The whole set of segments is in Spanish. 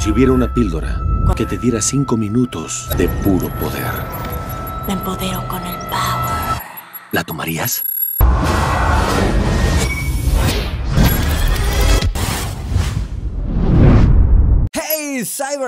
Si hubiera una píldora que te diera cinco minutos de puro poder. Me empodero con el power. ¿La tomarías?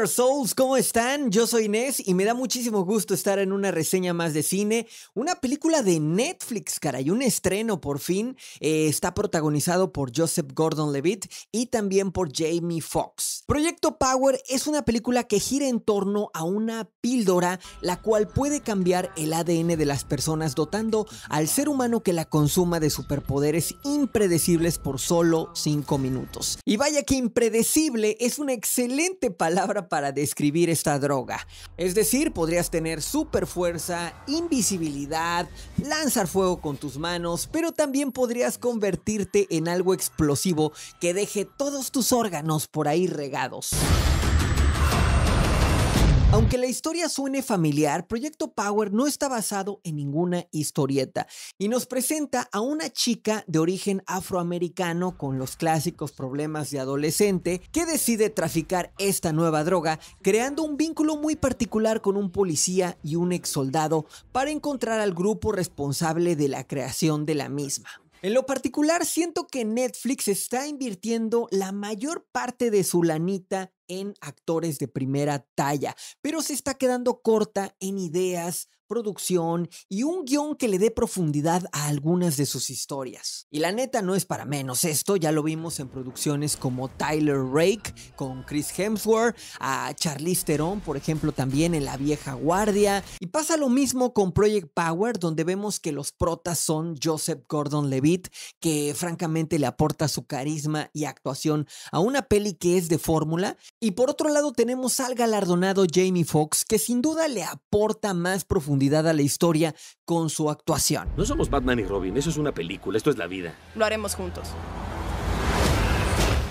Souls, ¿cómo están? Yo soy Inés y me da muchísimo gusto estar en una reseña más de cine. Una película de Netflix, caray, un estreno por fin. Eh, está protagonizado por Joseph Gordon Levitt y también por Jamie Foxx. Proyecto Power es una película que gira en torno a una píldora la cual puede cambiar el ADN de las personas, dotando al ser humano que la consuma de superpoderes impredecibles por solo 5 minutos. Y vaya que impredecible es una excelente palabra para describir esta droga. Es decir, podrías tener super fuerza, invisibilidad, lanzar fuego con tus manos, pero también podrías convertirte en algo explosivo que deje todos tus órganos por ahí regados. Aunque la historia suene familiar, Proyecto Power no está basado en ninguna historieta y nos presenta a una chica de origen afroamericano con los clásicos problemas de adolescente que decide traficar esta nueva droga creando un vínculo muy particular con un policía y un ex soldado para encontrar al grupo responsable de la creación de la misma. En lo particular, siento que Netflix está invirtiendo la mayor parte de su lanita en actores de primera talla, pero se está quedando corta en ideas producción y un guión que le dé profundidad a algunas de sus historias. Y la neta no es para menos esto, ya lo vimos en producciones como Tyler Rake con Chris Hemsworth, a Charlize Theron, por ejemplo, también en La Vieja Guardia, y pasa lo mismo con Project Power, donde vemos que los protas son Joseph Gordon-Levitt, que francamente le aporta su carisma y actuación a una peli que es de fórmula, y por otro lado tenemos al galardonado Jamie Foxx, que sin duda le aporta más profundidad a la historia con su actuación. No somos Batman y Robin, eso es una película, esto es la vida. Lo haremos juntos.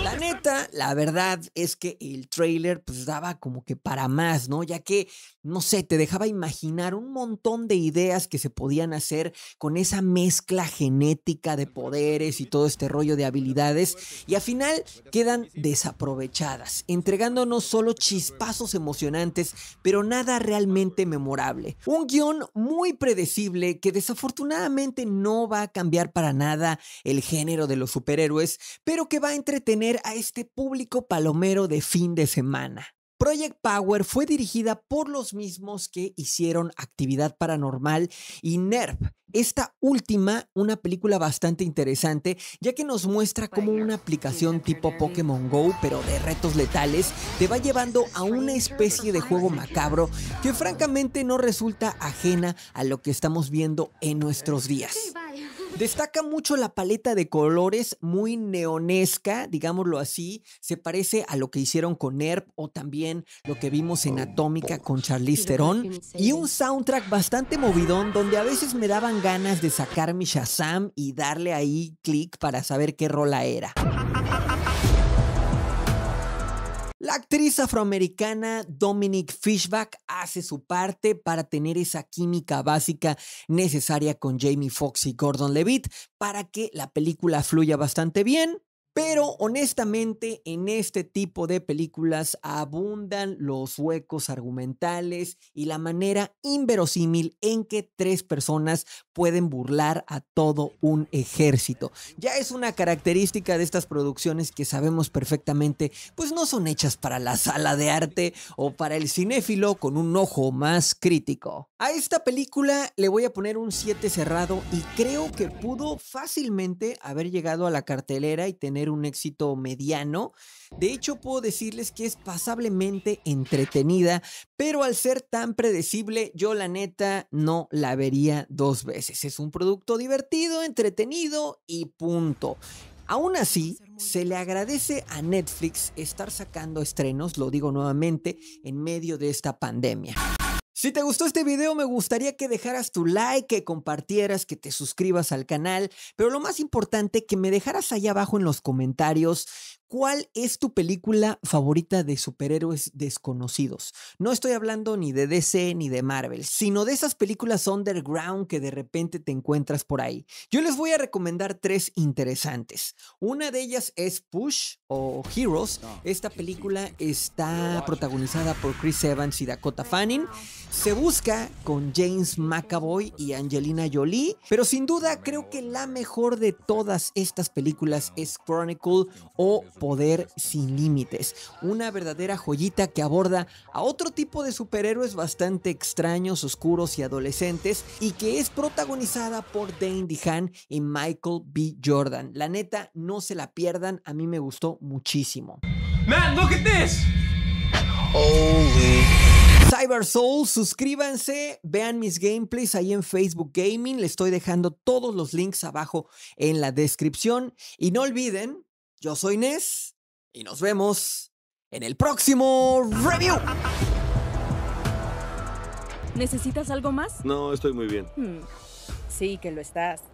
La neta, la verdad es que el trailer pues daba como que para más, ¿no? Ya que, no sé, te dejaba imaginar un montón de ideas que se podían hacer con esa mezcla genética de poderes y todo este rollo de habilidades y al final quedan desaprovechadas, entregándonos solo chispazos emocionantes, pero nada realmente memorable. Un guión muy predecible que desafortunadamente no va a cambiar para nada el género de los superhéroes, pero que va a entretener a este público palomero de fin de semana. Project Power fue dirigida por los mismos que hicieron Actividad Paranormal y Nerf. Esta última, una película bastante interesante, ya que nos muestra cómo una aplicación tipo Pokémon Go, pero de retos letales, te va llevando a una especie de juego macabro que francamente no resulta ajena a lo que estamos viendo en nuestros días. Destaca mucho la paleta de colores, muy neonesca, digámoslo así. Se parece a lo que hicieron con Herb o también lo que vimos en oh, Atómica con Charlize Theron. Y un soundtrack bastante movidón donde a veces me daban ganas de sacar mi Shazam y darle ahí clic para saber qué rola era actriz afroamericana Dominic Fishback hace su parte para tener esa química básica necesaria con Jamie Foxx y Gordon Levitt para que la película fluya bastante bien. Pero honestamente, en este tipo de películas abundan los huecos argumentales y la manera inverosímil en que tres personas pueden burlar a todo un ejército. Ya es una característica de estas producciones que sabemos perfectamente, pues no son hechas para la sala de arte o para el cinéfilo con un ojo más crítico. A esta película le voy a poner un 7 cerrado y creo que pudo fácilmente haber llegado a la cartelera y tener un éxito mediano. De hecho, puedo decirles que es pasablemente entretenida, pero al ser tan predecible, yo la neta no la vería dos veces. Es un producto divertido, entretenido y punto. Aún así, se le agradece a Netflix estar sacando estrenos, lo digo nuevamente, en medio de esta pandemia. Si te gustó este video, me gustaría que dejaras tu like, que compartieras, que te suscribas al canal, pero lo más importante, que me dejaras ahí abajo en los comentarios ¿Cuál es tu película favorita de superhéroes desconocidos? No estoy hablando ni de DC ni de Marvel, sino de esas películas underground que de repente te encuentras por ahí. Yo les voy a recomendar tres interesantes. Una de ellas es Push o Heroes. Ah, Esta película está protagonizada por Chris Evans y Dakota Fanning. Se busca con James McAvoy y Angelina Jolie, pero sin duda creo que la mejor de todas estas películas es Chronicle o poder sin límites. Una verdadera joyita que aborda a otro tipo de superhéroes bastante extraños, oscuros y adolescentes y que es protagonizada por Dane DeHaan y Michael B. Jordan. La neta, no se la pierdan, a mí me gustó muchísimo. Man look at this. Cyber Soul, suscríbanse, vean mis gameplays ahí en Facebook Gaming, les estoy dejando todos los links abajo en la descripción y no olviden yo soy Nes y nos vemos en el próximo review. ¿Necesitas algo más? No, estoy muy bien. Hmm. Sí, que lo estás.